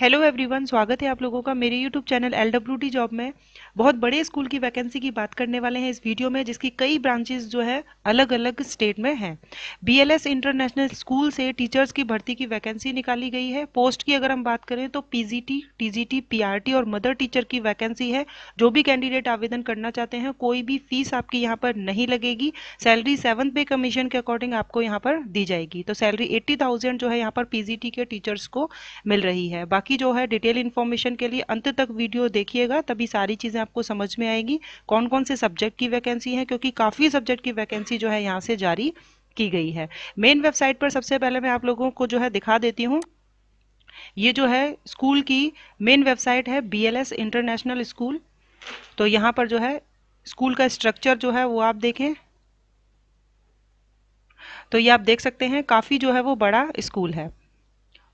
hello everyone स्वागत है आप लोगों का मेरे यूट्यूब चैनल एल जॉब में बहुत बड़े स्कूल की वैकेंसी की बात करने वाले हैं इस वीडियो में जिसकी कई ब्रांचेस जो है अलग अलग स्टेट में हैं बीएलएस इंटरनेशनल स्कूल से टीचर्स की भर्ती की वैकेंसी निकाली गई है पोस्ट की अगर हम बात करें तो पी जी टी और मदर टीचर की वैकेंसी है जो भी कैंडिडेट आवेदन करना चाहते हैं कोई भी फीस आपकी यहाँ पर नहीं लगेगी सैलरी सेवन पे कमीशन के अकॉर्डिंग आपको यहाँ पर दी जाएगी तो सैलरी एट्टी जो है यहाँ पर पीजीटी के टीचर्स को मिल रही है बाकी बाकी जो है डिटेल इन्फॉर्मेशन के लिए अंत तक वीडियो देखिएगा तभी सारी चीज़ें आपको समझ में आएगी कौन कौन से सब्जेक्ट की वैकेंसी है क्योंकि काफ़ी सब्जेक्ट की वैकेंसी जो है यहाँ से जारी की गई है मेन वेबसाइट पर सबसे पहले मैं आप लोगों को जो है दिखा देती हूँ ये जो है स्कूल की मेन वेबसाइट है बी इंटरनेशनल स्कूल तो यहाँ पर जो है स्कूल का स्ट्रक्चर जो है वो आप देखें तो ये आप देख सकते हैं काफ़ी जो है वो बड़ा स्कूल है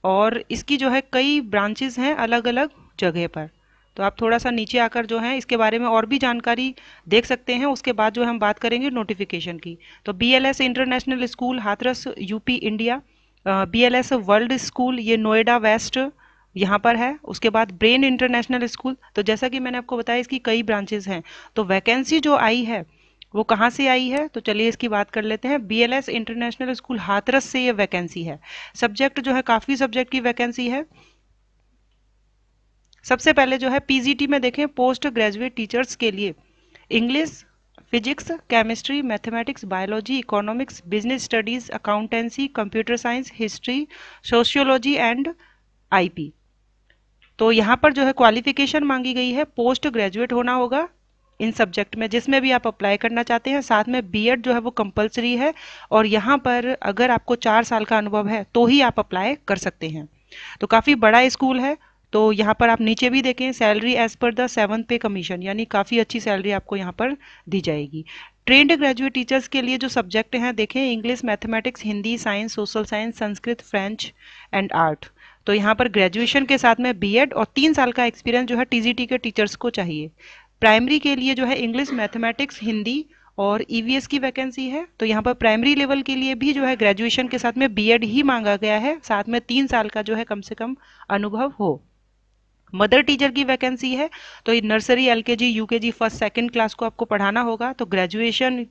और इसकी जो है कई ब्रांचेज हैं अलग अलग जगह पर तो आप थोड़ा सा नीचे आकर जो है इसके बारे में और भी जानकारी देख सकते हैं उसके बाद जो हम बात करेंगे नोटिफिकेशन की तो B international school Hathras UP India B world school ये नोएडा वेस्ट यहाँ पर है उसके बाद ब्रेन इंटरनेशनल स्कूल तो जैसा कि मैंने आपको बताया इसकी कई ब्रांचेज हैं तो वैकेंसी जो आई है वो कहाँ से आई है तो चलिए इसकी बात कर लेते हैं बी इंटरनेशनल स्कूल हाथरस से ये वैकेंसी है सब्जेक्ट जो है काफ़ी सब्जेक्ट की वैकेंसी है सबसे पहले जो है पीजीटी में देखें पोस्ट ग्रेजुएट टीचर्स के लिए English physics chemistry mathematics biology economics business studies accountancy computer science history sociology and IP तो यहाँ पर जो है क्वालिफिकेशन मांगी गई है पोस्ट ग्रेजुएट होना होगा इन सब्जेक्ट में जिसमें भी आप अप्लाई करना चाहते हैं साथ में बीएड जो है वो कंपलसरी है और यहाँ पर अगर आपको चार साल का अनुभव है तो ही आप अप्लाई कर सकते हैं तो काफ़ी बड़ा स्कूल है तो यहाँ पर आप नीचे भी देखें salary as per the seven pay commission यानी काफ़ी अच्छी सैलरी आपको यहाँ पर दी जाएगी ट्रेंड ग्रेजुएट टीचर्स के लिए जो सब्जेक्ट हैं देखें English mathematics Hindi science social science Sanskrit French and art तो यहाँ पर ग्रेजुएशन के साथ में बीएड और तीन साल का एक्सपीरियंस जो है टीजीटी के टीचर्स को चाहिए प्राइमरी के लिए जो है इंग्लिश मैथमेटिक्स हिंदी और ईवीएस e की वैकेंसी है तो यहाँ पर प्राइमरी लेवल के लिए भी जो है ग्रेजुएशन के साथ में बीएड ही मांगा गया है साथ में तीन साल का जो है कम से कम अनुभव हो मदर टीचर की वैकेंसी है तो nursery LKG UKG first second class को आपको पढ़ाना होगा तो ग्रेजुएशन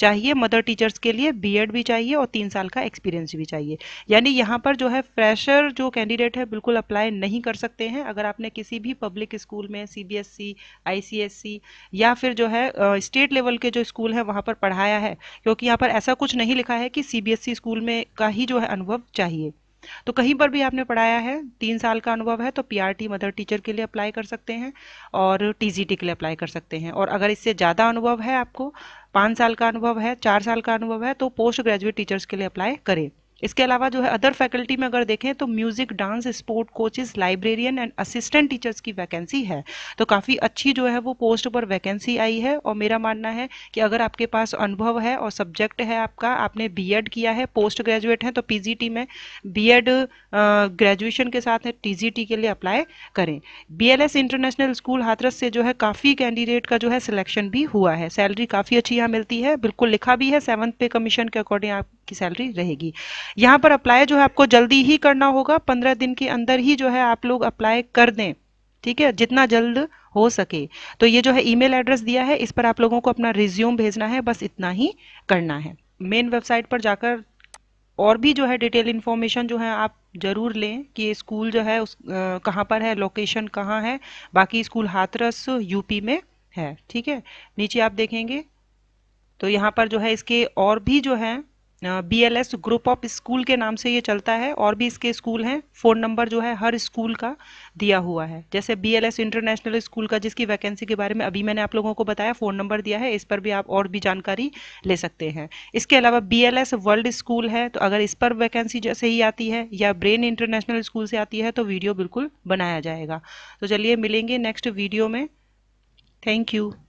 चाहिए मदर टीचर्स के लिए बीएड भी चाहिए और तीन साल का एक्सपीरियंस भी चाहिए यानी यहाँ पर जो है फ्रेशर जो कैंडिडेट है बिल्कुल अप्लाई नहीं कर सकते हैं अगर आपने किसी भी पब्लिक स्कूल में सी बी या फिर जो है स्टेट लेवल के जो स्कूल है वहाँ पर पढ़ाया है क्योंकि यहाँ पर ऐसा कुछ नहीं लिखा है कि सी स्कूल में का ही जो है अनुभव चाहिए तो कहीं पर भी आपने पढ़ाया है तीन साल का अनुभव है तो पीआरटी मदर टीचर के लिए अप्लाई कर सकते हैं और टीजीटी के लिए अप्लाई कर सकते हैं और अगर इससे ज़्यादा अनुभव है आपको पाँच साल का अनुभव है चार साल का अनुभव है तो पोस्ट ग्रेजुएट टीचर्स के लिए अप्लाई करें इसके अलावा जो है अदर फैकल्टी में अगर देखें तो music dance sport coaches librarian and assistant teachers की वैकेंसी है तो काफ़ी अच्छी जो है वो पोस्ट पर वैकेंसी आई है और मेरा मानना है कि अगर आपके पास अनुभव है और सब्जेक्ट है आपका आपने बीएड किया है पोस्ट ग्रेजुएट है तो पी में बी ग्रेजुएशन के साथ टी के लिए अप्लाई करें बी इंटरनेशनल स्कूल हाथरस से जो है काफ़ी कैंडिडेट का जो है सिलेक्शन भी हुआ है सैलरी काफ़ी अच्छी यहाँ मिलती है बिल्कुल लिखा भी है सेवन्थ पे कमीशन के अकॉर्डिंग आप आपकी सैलरी रहेगी यहाँ पर अप्लाई जो है आपको जल्दी ही करना होगा पंद्रह दिन के अंदर ही जो है आप लोग अप्लाई कर दें ठीक है जितना जल्द हो सके तो ये जो है ईमेल एड्रेस दिया है इस पर आप लोगों को अपना रिज्यूम भेजना है बस इतना ही करना है मेन वेबसाइट पर जाकर और भी जो है डिटेल इन्फॉर्मेशन जो है आप ज़रूर लें कि ये स्कूल जो है उस कहाँ पर है लोकेशन कहाँ है बाकी स्कूल हाथरस यूपी में है ठीक है नीचे आप देखेंगे तो यहाँ पर जो है इसके और भी जो है B L S group of school के नाम से ये चलता है और भी इसके स्कूल हैं फ़ोन नंबर जो है हर स्कूल का दिया हुआ है जैसे B L S international school का जिसकी वैकेंसी के बारे में अभी मैंने आप लोगों को बताया फ़ोन नंबर दिया है इस पर भी आप और भी जानकारी ले सकते हैं इसके अलावा B L S world school है तो अगर इस पर वैकेंसी जैसे ही आती है या ब्रेन इंटरनेशनल स्कूल से आती है तो वीडियो बिल्कुल बनाया जाएगा तो चलिए मिलेंगे नेक्स्ट वीडियो में थैंक यू